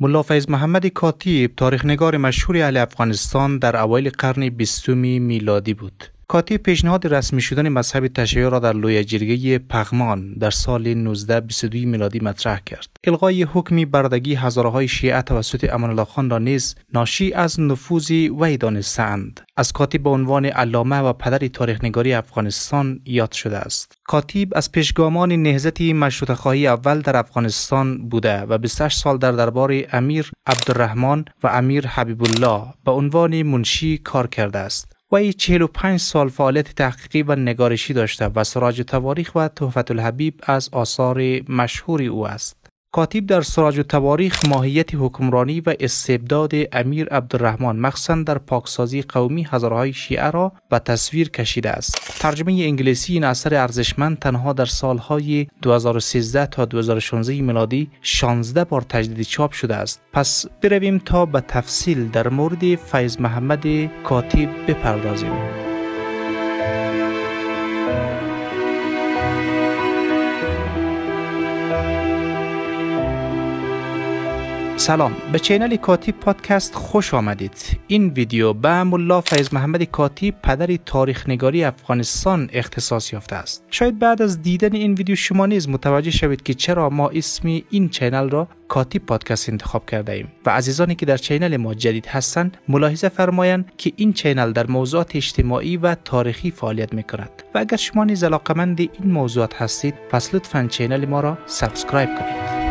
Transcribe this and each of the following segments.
ملا فیض محمد کاتیب نگار مشهور اهل افغانستان در اوایل قرن بیستم میلادی بود. کاتی پیشنهاد رسمی شدن مذهب تشیع را در لویه جرگه پغمان در سال 1922 میلادی مطرح کرد. الغای حکمی بردگی هزارهای شیعه توسط امان الله خان را نیز ناشی از نفوذ وی دانستند. از کاتی به عنوان علامه و پدر تاریخنگاری افغانستان یاد شده است. کاتیب از پیشگامان نهزتی مشروط خواهی اول در افغانستان بوده و 28 سال در دربار امیر عبدالرحمن و امیر حبیب الله به عنوان منشی کار کرده است. وی 45 سال فعالیت تحقیقی و نگارشی داشته و سراج تواریخ و تحفت الحبیب از آثار مشهور او است. کاتیب در سراج و تواریخ ماهیت حکمرانی و استبداد امیر عبدالرحمن مخصن در پاکسازی قومی هزارهای شیعه را به تصویر کشیده است. ترجمه انگلیسی این اثر ارزشمند تنها در سالهای 2013 تا 2016 میلادی 16 بار تجدید چاپ شده است. پس برویم تا به تفصیل در مورد فیض محمد کاتیب بپردازیم. سلام به چینل کاتی پادکست خوش آمدید این ویدیو به ملا فیض محمد کاتی پدر تاریخ نگاری افغانستان اختصاص یافته است شاید بعد از دیدن این ویدیو شما نیز متوجه شوید که چرا ما اسم این چینل را کاتی پادکست انتخاب کرده ایم و عزیزانی که در چینل ما جدید هستند ملاحظه فرمایند که این چینل در موضوعات اجتماعی و تاریخی فعالیت می کند و اگر شما نیز علاقمند این موضوعات هستید پس لطفا چینل ما را سابسکرایب کنید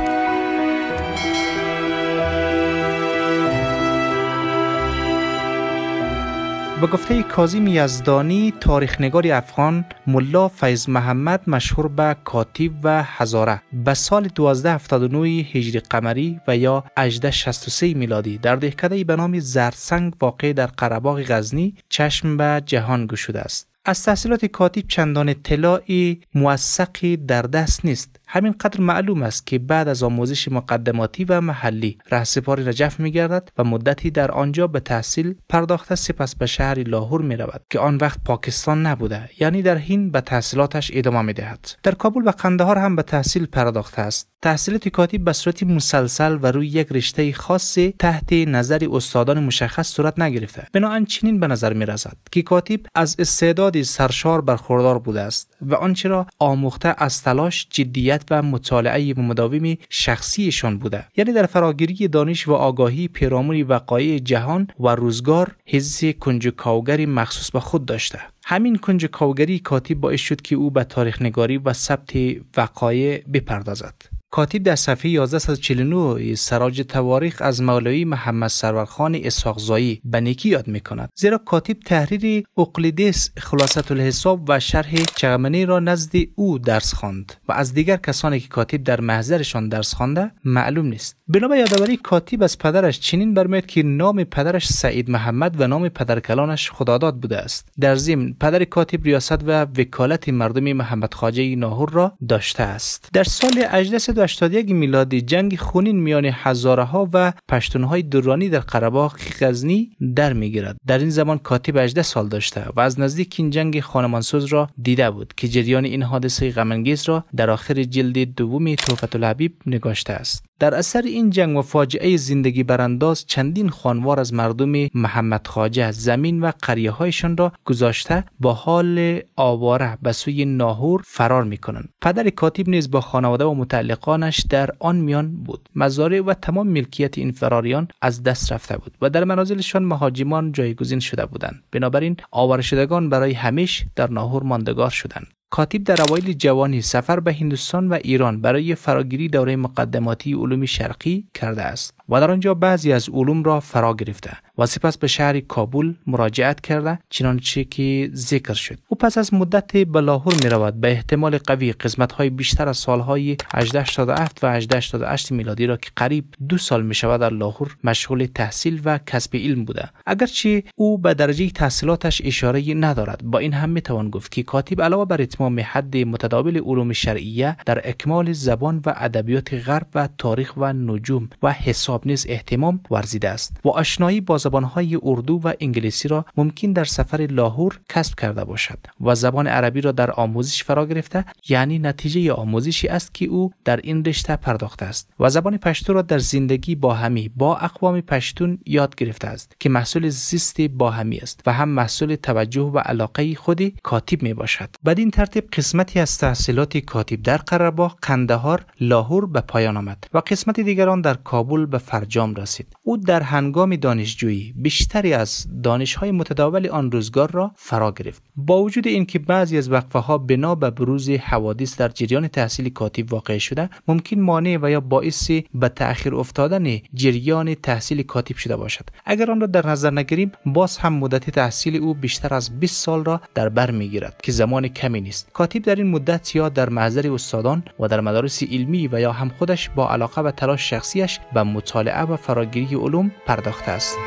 به گفته کازیم یزدانی نگار افغان ملا فیض محمد مشهور به کاتیب و هزاره به سال 1279 هجری قمری و یا 1863 میلادی در دهکده به نام زرسنگ واقع در قرباغ غزنی چشم به جهان گشوده است از تحصیلات کاتیب چندان اطلاعی موثقی در دست نیست قدر معلوم است که بعد از آموزش مقدماتی و محلی رهسپار نجف گردد و مدتی در آنجا به تحصیل پرداخته سپس به شهر لاهور می رود که آن وقت پاکستان نبوده یعنی در هین به تحصیلاتش ادامه می دهد در کابل و قندهار هم به تحصیل پرداخته است تحصیل کاتیب به صورت مسلسل و روی یک رشته خاصی تحت نظر استادان مشخص صورت نگرفته آن چنین به نظر می که کاتیب از استعدادی سرشار برخوردار بوده است و آنچه را آموخته از تلاش جدیت و مطالعه مداوم شخصیشان بوده یعنی در فراگیری دانش و آگاهی پیرامون وقایع جهان و روزگار حس کنجکاوگری مخصوص به خود داشته همین کنجکاوگری کاتی باعث شد که او به تاریخ نگاری و ثبت وقایع بپردازد کاتیب در صفحه 1149 سراج تواریخ از مولوی محمد سرورخان اسحاقزایی به نیکی یاد میکند. زیرا کاتیب تحریر اقلیدس خلاصت الحساب و شرح چغمنی را نزد او درس خواند و از دیگر کسانی که کاتیب در محضرشان درس خوانده معلوم نیست بنا یادآوری کاتیب از پدرش چنین برمیاد که نام پدرش سعید محمد و نام پدرکلانش خداداد بوده است در ضمن پدر کاتیب ریاست و وکالت مردم محمد خواجه ناهور را داشته است در سال 18 81 میلادی جنگ خونین میان هزاره ها و پشتونهای دورانی در قرباخ غزنی در میگیرد در این زمان کاتب 18 سال داشته و از نزدیک این جنگ خانمانسوز را دیده بود که جریان این حادثه غمنگیز را در آخر جلد دوم توفت الحبیب نگاشته است در اثر این جنگ و فاجعه زندگی برانداز چندین خانوار از مردم محمد خاجه زمین و قریه هایشان را گذاشته با حال آواره به سوی ناهور فرار می کنند. پدر کاتیب نیز با خانواده و متعلقانش در آن میان بود. مزارع و تمام ملکیت این فراریان از دست رفته بود و در منازلشان مهاجمان جایگزین شده بودند. بنابراین آواره شدگان برای همیش در ناهور ماندگار شدند. کاتیب در اوایل جوانی سفر به هندوستان و ایران برای فراگیری دوره مقدماتی علوم شرقی کرده است و در آنجا بعضی از علوم را فرا گرفته و سپس به شهر کابل مراجعت کرده چنانچه که ذکر شد او پس از مدت به لاهور می رود به احتمال قوی قسمت های بیشتر از سالهای 1887 و 1888 میلادی را که قریب دو سال می شود در لاهور مشغول تحصیل و کسب علم بوده اگرچه او به درجه تحصیلاتش اشاره ندارد با این هم می توان گفت که کاتب علاوه بر اتمام حد متداول علوم شرعیه در اکمال زبان و ادبیات غرب و تاریخ و نجوم و حساب کتاب نیز اهتمام ورزیده است و آشنایی با زبانهای اردو و انگلیسی را ممکن در سفر لاهور کسب کرده باشد و زبان عربی را در آموزش فرا گرفته یعنی نتیجه آموزشی است که او در این رشته پرداخته است و زبان پشتو را در زندگی با همی با اقوام پشتون یاد گرفته است که محصول زیست با همی است و هم محصول توجه و علاقه خود کاتیب می باشد این ترتیب قسمتی از تحصیلات کاتیب در قرباه قندهار لاهور به پایان آمد و قسمت دیگران در کابل به فرجام رسید او در هنگام دانشجویی بیشتری از دانشهای متداول آن روزگار را فرا گرفت با وجود اینکه بعضی از وقفه ها بنا به بروز حوادث در جریان تحصیل کاتب واقع شده ممکن مانع و یا باعث به تأخیر افتادن جریان تحصیل کاتب شده باشد اگر آن را در نظر نگیریم باز هم مدت تحصیل او بیشتر از 20 سال را در بر میگیرد که زمان کمی نیست کاتب در این مدت یا در محضر استادان و در مدارس علمی و یا هم خودش با علاقه و تلاش شخصیش به مطالعه و فراگیری علوم پرداخته است.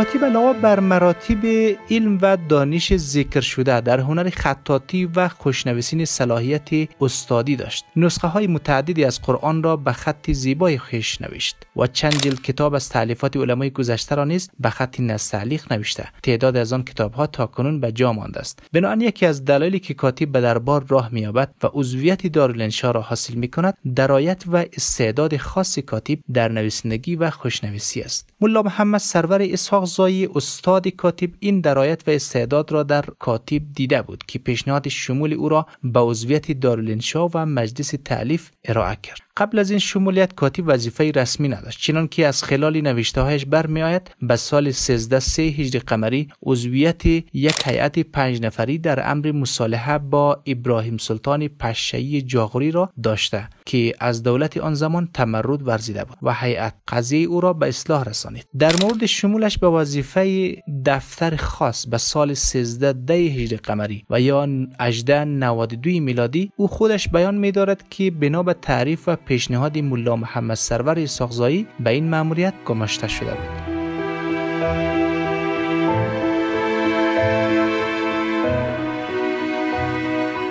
کاتیب علاوه بر مراتب علم و دانش ذکر شده در هنر خطاطی و خوشنویسین صلاحیت استادی داشت نسخه های متعددی از قرآن را به خط زیبای خوش نوشت و چند جلد کتاب از تعلیفات علمای گذشته را نیز به خط نستعلیق نوشته تعداد از آن کتاب ها تا کنون به جا مانده است بنابراین یکی از دلایلی که کاتیب به دربار راه مییابد و عضویت دارالانشا را حاصل می کند درایت و استعداد خاص کاتیب در نویسندگی و خوشنویسی است ملا محمد سرور اسحاق مازایی استاد کاتیب این درایت و استعداد را در کاتیب دیده بود که پیشنهاد شمول او را به عضویت دارالانشا و مجلس تعلیف ارائه کرد قبل از این شمولیت کاتی وظیفه رسمی نداشت چنان که از خلال نوشتههایش برمیآید به سال 13 3 هجری قمری عضویت یک هیئت پنج نفری در امر مصالحه با ابراهیم سلطان پشهی جاغوری را داشته که از دولت آن زمان تمرد ورزیده بود و هیئت قضیه او را به اصلاح رسانید در مورد شمولش به وظیفه دفتر خاص به سال 13 ده هجری قمری و یا 18 92 میلادی او خودش بیان می‌دارد که بنا به تعریف و پیشنهاد ملا محمد سرور ساغزایی به این مأموریت گماشته شده بود.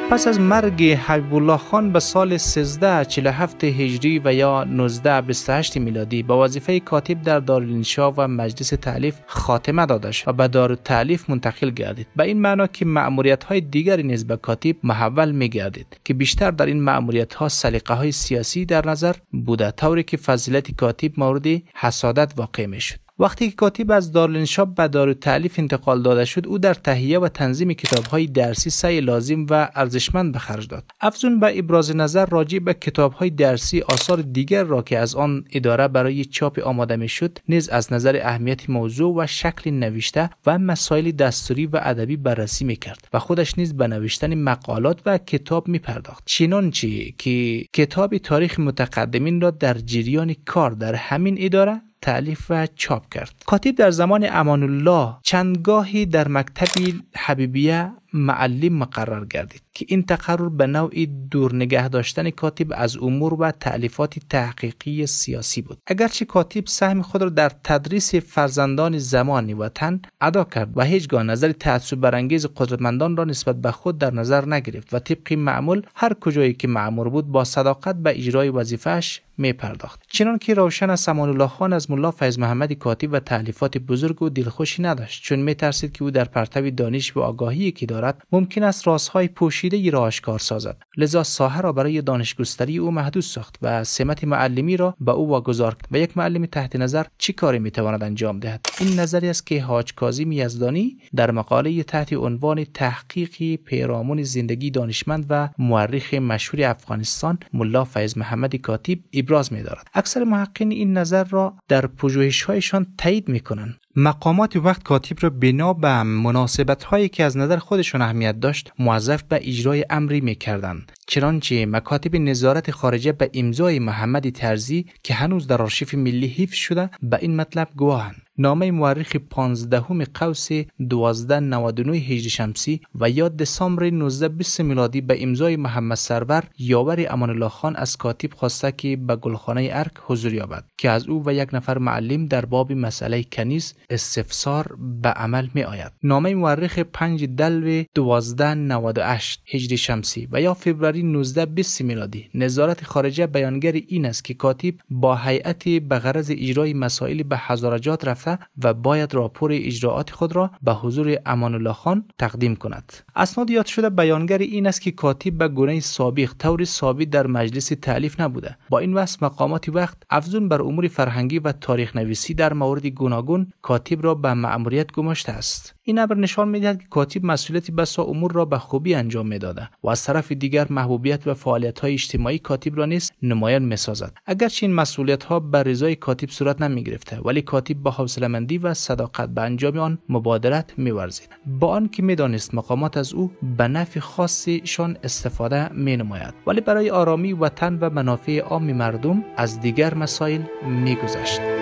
پس از مرگ حبیب الله خان به سال 1347 هجری و یا 1928 میلادی با وظیفه کاتب در دارالنشا و مجلس تعلیف خاتمه شد و به دار تعلیف منتقل گردید به این معنا که مأموریت های دیگری نیز به کاتب محول می گردید که بیشتر در این مأموریت ها سلیقه های سیاسی در نظر بوده طوری که فضیلت کاتب مورد حسادت واقع می شد وقتی که کاتیب از دارلینشاب به دارو تعلیف انتقال داده شد او در تهیه و تنظیم کتابهای درسی سعی لازم و ارزشمند به خرج داد افزون به ابراز نظر راجع به کتابهای درسی آثار دیگر را که از آن اداره برای چاپ آماده شد نیز از نظر اهمیت موضوع و شکل نوشته و مسائل دستوری و ادبی بررسی میکرد و خودش نیز به نوشتن مقالات و کتاب میپرداخت چنانچه که کتاب تاریخ متقدمین را در جریان کار در همین اداره تعلیف و چاپ کرد کاتیب در زمان امان الله چندگاهی در مکتبی حبیبیه معلم مقرر گردید که این تقرر به نوعی دور نگه داشتن کاتب از امور و تعلیفات تحقیقی سیاسی بود اگرچه کاتب سهم خود را در تدریس فرزندان زمان وطن ادا کرد و هیچگاه نظر تعصب برانگیز قدرتمندان را نسبت به خود در نظر نگرفت و طبق معمول هر کجایی که معمور بود با صداقت به اجرای وظیفهش می پرداخت چنان که روشن از امان الله خان از ملا فیض محمد کاتب و تعلیفات بزرگ و دلخوشی نداشت چون می ترسید که او در پرتو دانش و آگاهی که ممکن است رازهای پوشیده را آشکار سازد لذا ساحه را برای دانشگستری او محدود ساخت و سمت معلمی را به او واگذار کرد و یک معلم تحت نظر چه کاری میتواند انجام دهد این نظری است که حاج کاظم یزدانی در مقاله تحت عنوان تحقیق پیرامون زندگی دانشمند و مورخ مشهور افغانستان ملا فیض محمد کاتیب ابراز می‌دارد اکثر محققین این نظر را در پژوهش‌هایشان تایید کنند. مقامات وقت کاتیب را بنا به مناسبت هایی که از نظر خودشان اهمیت داشت موظف به اجرای امری می کردند چنانچه مکاتب نظارت خارجه به امضای محمد ترزی که هنوز در آرشیف ملی حفظ شده به این مطلب گواهند نامه مورخ 15 قوس 1299 هجری شمسی و یا دسامبر 1920 میلادی به امضای محمد سرور یاور امان الله خان از کاتب خواسته که به گلخانه ارک حضور یابد که از او و یک نفر معلم در باب مسئله کنیز استفسار به عمل می آید نامه مورخ 5 دلو 1298 هجری شمسی و یا 19 1920 میلادی نظارت خارجه بیانگر این است که کاتب با هیئت به غرض اجرای مسائل به هزارجات رفته و باید راپور اجراعات خود را به حضور امان الله خان تقدیم کند اسناد یاد شده بیانگر این است که کاتب به گونه سابق طور ثابت در مجلس تعلیف نبوده با این وصف مقامات وقت افزون بر امور فرهنگی و تاریخ نویسی در مورد گوناگون کاتب را به مأموریت گماشته است این امر نشان میدهد که کاتیب مسئولیت بسا امور را به خوبی انجام میداده و از طرف دیگر محبوبیت و فعالیت های اجتماعی کاتیب را نیز نمایان میسازد اگرچه این مسئولیت ها بر رضای کاتیب صورت نمی گرفته ولی کاتیب با مندی و صداقت به انجام آن مبادرت میورزید با آنکه میدانست مقامات از او به نفع خاصشان استفاده می نماید ولی برای آرامی وطن و منافع عام مردم از دیگر مسائل میگذشت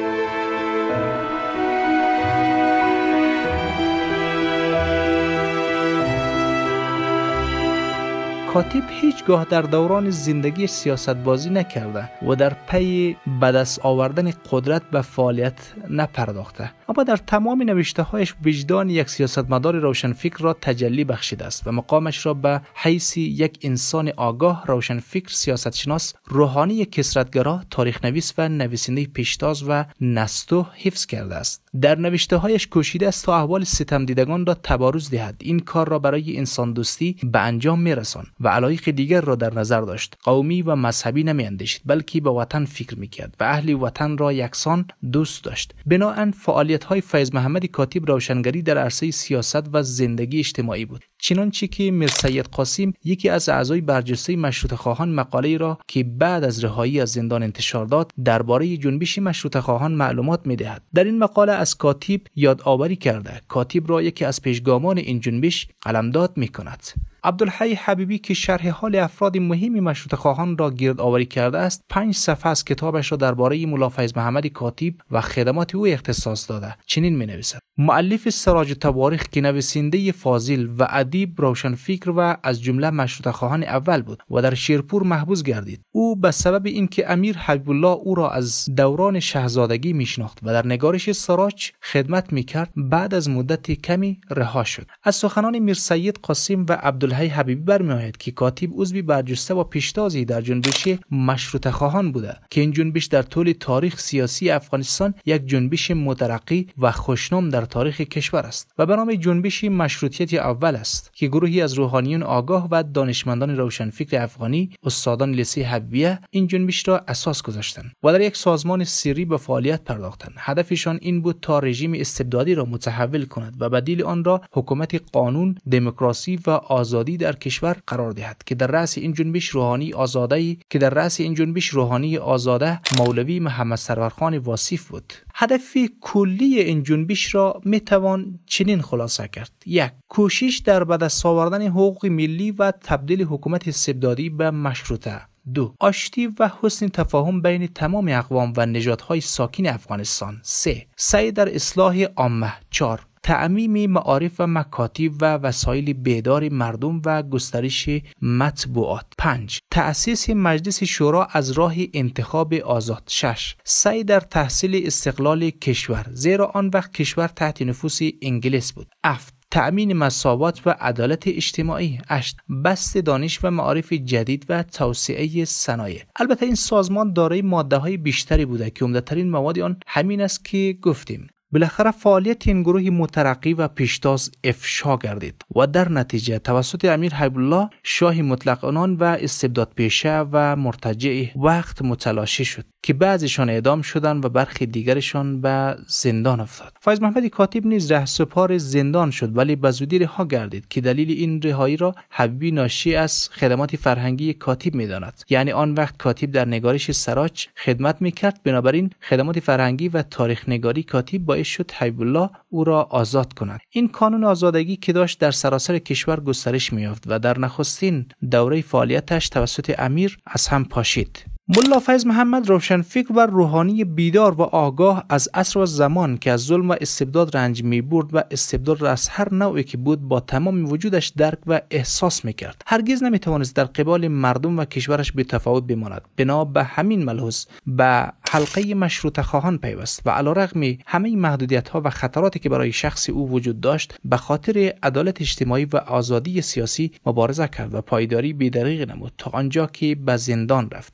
کاتیب هیچگاه در دوران زندگی سیاست بازی نکرده و در پی به دست آوردن قدرت به فعالیت نپرداخته اما در تمام نوشته هایش وجدان یک سیاستمدار روشنفکر را تجلی بخشیده است و مقامش را به حیث یک انسان آگاه روشنفکر سیاستشناس روحانی کسرتگرا تاریخ نویس و نویسنده پیشتاز و نستو حفظ کرده است در نوشته هایش کوشیده است تا احوال ستم دیدگان را تباروز دهد این کار را برای انسان دوستی به انجام میرسان و علایق دیگر را در نظر داشت قومی و مذهبی نمی بلکه به وطن فکر میکرد و اهل وطن را یکسان دوست داشت بنا فعالیت های فیض محمد کاتب روشنگری در عرصه سیاست و زندگی اجتماعی بود چنانچه که میرسید قاسم یکی از اعضای برجسته مشروط خواهان مقاله را که بعد از رهایی از زندان انتشار داد درباره جنبش مشروط خواهان معلومات میدهد در این مقاله از کاتیب یادآوری کرده کاتیب را یکی از پیشگامان این جنبش قلمداد میکند عبدالحی حبیبی که شرح حال افراد مهم مشروط خواهان را گرد آوری کرده است پنج صفحه از کتابش را درباره مولا فیض محمد کاتیب و خدمات او اختصاص داده چنین می نویسد معلف سراج تواریخ که نویسنده فاضل و ادیب روشنفکر و از جمله مشروط خواهان اول بود و در شیرپور محبوس گردید او به سبب اینکه امیر حبیب الله او را از دوران شهزادگی میشناخت و در نگارش سراج خدمت میکرد بعد از مدت کمی رها شد از سخنان میرسید قاسم و عبدالحی دهه حبیبی برمیآید که کاتیب عضوی برجسته و پیشتازی در جنبش مشروطه خواهان بوده که این جنبش در طول تاریخ سیاسی افغانستان یک جنبش مترقی و خوشنام در تاریخ کشور است و به نام جنبش مشروطیت اول است که گروهی از روحانیون آگاه و دانشمندان روشنفکر افغانی استادان لیسه حبیه این جنبش را اساس گذاشتند و در یک سازمان سری به فعالیت پرداختند هدفشان این بود تا رژیم استبدادی را متحول کند و بدیل آن را حکومت قانون دموکراسی و آزادی در کشور قرار دهد که در رأس این جنبش روحانی آزاده که در رأس این جنبش روحانی آزاده مولوی محمد سرورخان واسیف بود هدف کلی این جنبش را می توان چنین خلاصه کرد یک کوشش در بدست آوردن حقوق ملی و تبدیل حکومت استبدادی به مشروطه دو آشتی و حسن تفاهم بین تمام اقوام و نژادهای ساکن افغانستان سه سعی در اصلاح عامه چهار تعمیم معارف و مکاتیب و وسایل بیدار مردم و گسترش مطبوعات 5 تأسیس مجلس شورا از راه انتخاب آزاد 6 سعی در تحصیل استقلال کشور زیرا آن وقت کشور تحت نفوس انگلیس بود 7 تأمین مساوات و عدالت اجتماعی 8 بست دانش و معارف جدید و توسعه صنایع البته این سازمان دارای ماده های بیشتری بوده که عمدهترین مواد آن همین است که گفتیم بالاخره فعالیت این گروه مترقی و پیشتاز افشا گردید و در نتیجه توسط امیر حیب الله شاه مطلق و استبداد پیشه و مرتجع وقت متلاشی شد که بعضیشان اعدام شدند و برخی دیگرشان به زندان افتاد فایز محمد کاتیب نیز ره سپار زندان شد ولی به زودی رها گردید که دلیل این رهایی را حبیبی ناشی از خدمات فرهنگی کاتیب میداند یعنی آن وقت کاتب در نگارش سراج خدمت میکرد بنابراین خدمات فرهنگی و تاریخ نگاری کاتب با باعث شد حبیب الله او را آزاد کند. این کانون آزادگی که داشت در سراسر کشور گسترش می‌یافت و در نخستین دوره فعالیتش توسط امیر از هم پاشید ملا فیض محمد روشنفکر و روحانی بیدار و آگاه از عصر و زمان که از ظلم و استبداد رنج می برد و استبداد را از هر نوعی که بود با تمام وجودش درک و احساس می کرد هرگز نمی توانست در قبال مردم و کشورش به تفاوت بماند بنا به همین ملحوظ به حلقه مشروط خواهان پیوست و علیرغم همه محدودیت ها و خطراتی که برای شخص او وجود داشت به خاطر عدالت اجتماعی و آزادی سیاسی مبارزه کرد و پایداری بیدریغ نمود تا آنجا که به زندان رفت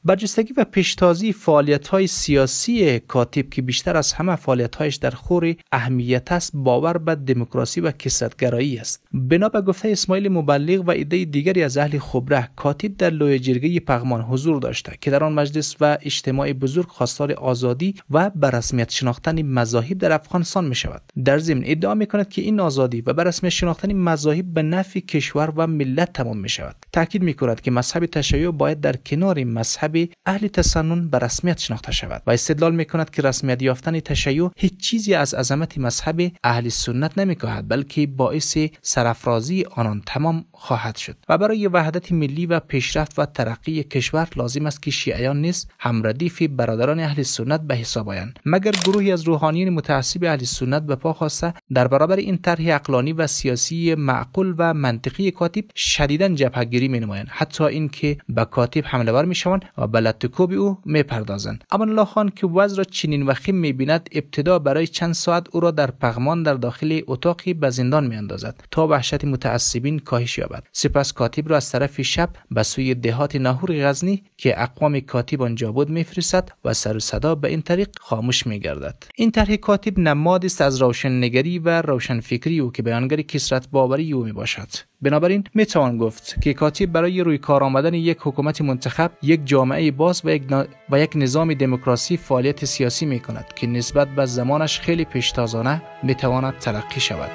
و پیشتازی فعالیت های سیاسی کاتیب که بیشتر از همه فعالیت در خور اهمیت است باور به دموکراسی و کسرتگرایی است بنا به گفته اسماعیل مبلغ و ایده دیگری از اهل خبره کاتب در لوی جرگه پغمان حضور داشته که در آن مجلس و اجتماع بزرگ خواستار آزادی و به رسمیت شناختن مذاهب در افغانستان می شود در ضمن ادعا می کند که این آزادی و به رسمیت شناختن مذاهب به نفع کشور و ملت تمام می شود تاکید می کند که مذهب تشیع باید در کنار مذهب اهل تسنن به رسمیت شناخته شود و استدلال میکند که رسمیت یافتن تشیع هیچ چیزی از عظمت مذهب اهل سنت نمی بلکه باعث سرافرازی آنان تمام خواهد شد و برای وحدت ملی و پیشرفت و ترقی کشور لازم است که شیعیان نیز ردیف برادران اهل سنت به حساب آیند مگر گروهی از روحانیان متعصب اهل سنت به پا خواسته در برابر این طرح اقلانی و سیاسی معقول و منطقی کاتب شدیدا گیری می نمایند حتی اینکه به کاتب حمله ور می و بل کوب او میپردازند امان الله خان که وضع را چنین وخیم میبیند ابتدا برای چند ساعت او را در پغمان در داخل اتاقی به زندان میاندازد تا وحشت متعصبین کاهش یابد سپس کاتب را از طرف شب به سوی دهات ناهور غزنی که اقوام کاتب آنجا بود میفرستد و سر و صدا به این طریق خاموش میگردد این طرح کاتب نماد است از روشن نگری و روشن فکری او که بیانگر کسرت باوری او میباشد بنابراین میتوان گفت که کاتیب برای روی کار آمدن یک حکومت منتخب یک جامعه باز و یک, نا... و یک نظام دموکراسی فعالیت سیاسی می کند که نسبت به زمانش خیلی پیشتازانه میتواند ترقی شود.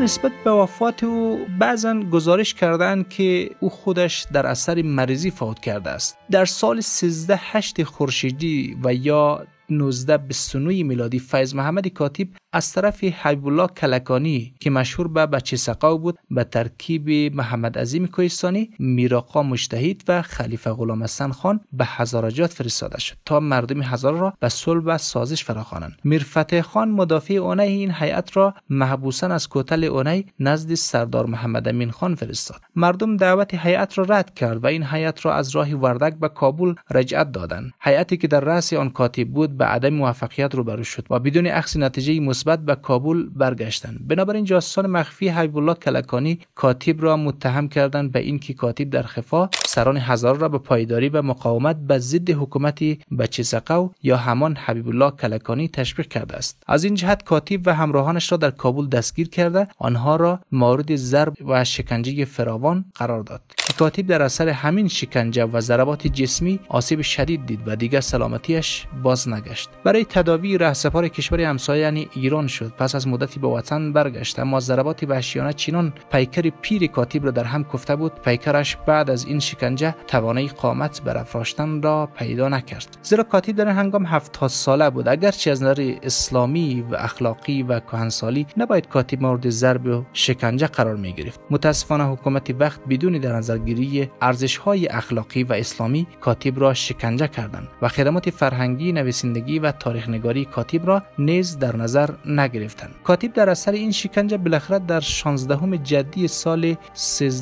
نسبت به وفات او بعضا گزارش کردند که او خودش در اثر مریضی فوت کرده است در سال 13 8 خورشیدی و یا 19 میلادی فیض محمد کاتیب از طرف حبیب کلکانی که مشهور به بچه سقاو بود به ترکیب محمد عظیم کوهستانی میراقا مشتهید و خلیفه غلام حسن خان به هزارجات فرستاده شد تا مردم هزار را به صلح و سازش فراخوانند میرفتح خان مدافع اونه این هیئت را محبوسا از کوتل اونه نزد سردار محمد امین خان فرستاد مردم دعوت هیئت را رد کرد و این هیئت را از راه وردک به کابل رجعت دادند هیئتی که در رأس آن کاتب بود به عدم موفقیت روبرو شد و بدون اخذ نتیجه مثبت به کابل برگشتند بنابراین جاسوسان مخفی حبیب کلکانی کاتیب را متهم کردند به اینکه کاتیب در خفا سران هزار را به پایداری و مقاومت به ضد حکومت بچسقو یا همان حبیب کلکانی تشویق کرده است از این جهت کاتیب و همراهانش را در کابل دستگیر کرده آنها را مورد ضرب و شکنجه فراوان قرار داد کاتیب در اثر همین شکنجه و ضربات جسمی آسیب شدید دید و دیگر سلامتیش باز نگشت برای تداوی رهسپار کشور همسایه یعنی شد پس از مدتی به وطن برگشت اما ضربات وحشیانه چنان پیکر پیر کاتیب را در هم کوفته بود پیکرش بعد از این شکنجه توانه قامت برافراشتن را پیدا نکرد زیرا کاتیب در این هنگام 70 ساله بود اگرچه از نظر اسلامی و اخلاقی و کهنسالی نباید کاتیب مورد ضرب و شکنجه قرار می گرفت متاسفانه حکومت وقت بدون در نظرگیری ارزش های اخلاقی و اسلامی کاتیب را شکنجه کردند و خدمات فرهنگی نویسندگی و تاریخنگاری کاتیب را نیز در نظر کاتیب در اثر این شکنجه بالاخره در 16 جدی سال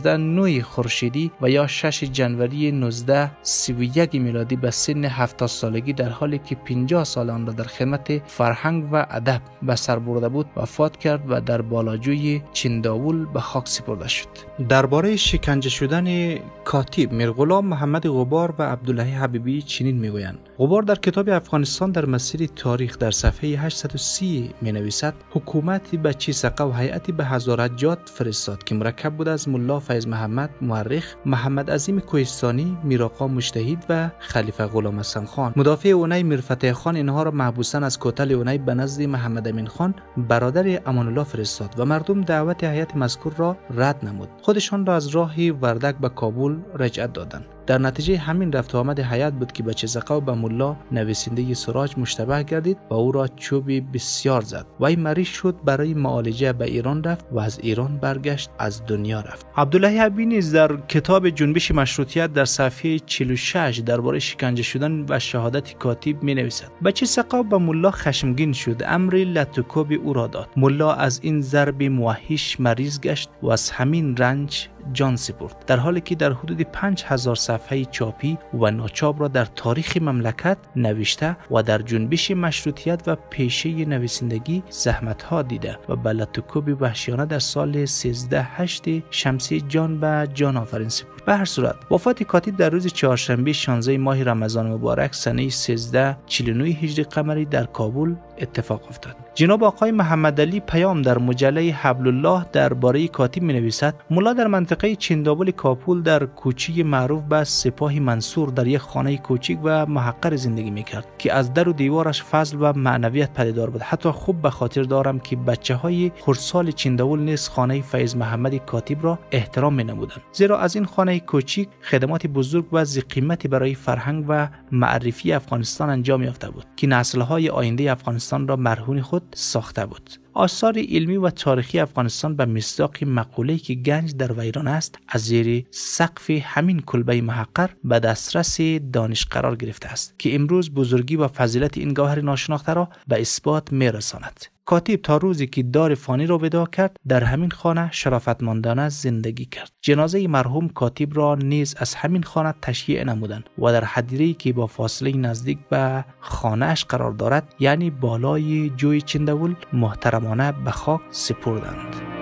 نوی خورشیدی و یا 6 جنوری 1931 میلادی به سن 70 سالگی در حالی که 50 سال آن را در خدمت فرهنگ و ادب به سر برده بود وفات کرد و در بالاجوی چنداول به خاک سپرده شد درباره شکنجه شدن کاتیب میرغلام محمد غبار و عبدالله حبیبی چنین میگویند غبار در کتاب افغانستان در مسیر تاریخ در صفحه 830 می نویسد حکومت به سقه و هیئتی به هزارت جاد فرستاد که مرکب بود از ملا فیض محمد مورخ محمد عظیم کوهستانی میراقا مشتهید و خلیفه غلام حسن خان مدافع اونی میرفتح خان اینها را محبوسن از کتل اونی به نزد محمد امین خان برادر امان الله فرستاد و مردم دعوت هیئت مذکور را رد نمود خودشان را از راه وردک به کابل رجعت دادند در نتیجه همین رفت و آمد حیات بود که بچه زقاو به ملا نویسنده سراج مشتبه گردید و او را چوبی بسیار زد این مریض شد برای معالجه به ایران رفت و از ایران برگشت از دنیا رفت عبدالله حبی نیز در کتاب جنبش مشروطیت در صفحه 46 درباره شکنجه شدن و شهادت کاتیب می نویسد بچه سقا به ملا خشمگین شد امری لتوکوب او را داد ملا از این ضرب موحش مریض گشت و از همین رنج جان سپرد در حالی که در حدود 5000 صفحه چاپی و ناچاپ را در تاریخ مملکت نوشته و در جنبش مشروطیت و پیشه نویسندگی زحمت ها دیده و بلتکوب وحشیانه در سال 138 شمسی جان به جان آفرین سپرد به هر صورت وفات کاتی در روز چهارشنبه 16 ماه رمضان مبارک سنه 13 49 هجری قمری در کابل اتفاق افتاد جناب آقای محمد علی پیام در مجله حبل الله درباره کاتیب می نویسد ملا در منطقه چندابل کابل در کوچه معروف به سپاه منصور در یک خانه کوچیک و محقر زندگی می کرد که از در و دیوارش فضل و معنویت پدیدار بود حتی خوب به خاطر دارم که بچه های خردسال چندابل نیز خانه فیض محمد کاتیب را احترام می زیرا از این خانه کوچیک خدمات بزرگ و زی قیمتی برای فرهنگ و معرفی افغانستان انجام یافته بود که نسلهای آینده افغانستان را مرهون خود ساخته بود آثار علمی و تاریخی افغانستان به مصداق مقوله که گنج در ویران است از زیر سقف همین کلبه محقر به دسترس دانش قرار گرفته است که امروز بزرگی و فضیلت این گوهر ناشناخته را به اثبات میرساند کاتیب تا روزی که دار فانی را ودا کرد در همین خانه شرافتمندانه زندگی کرد جنازه مرحوم کاتیب را نیز از همین خانه تشییع نمودند و در حدیره که با فاصله نزدیک به خانهاش قرار دارد یعنی بالای جوی چندول محترمانه به خاک سپردند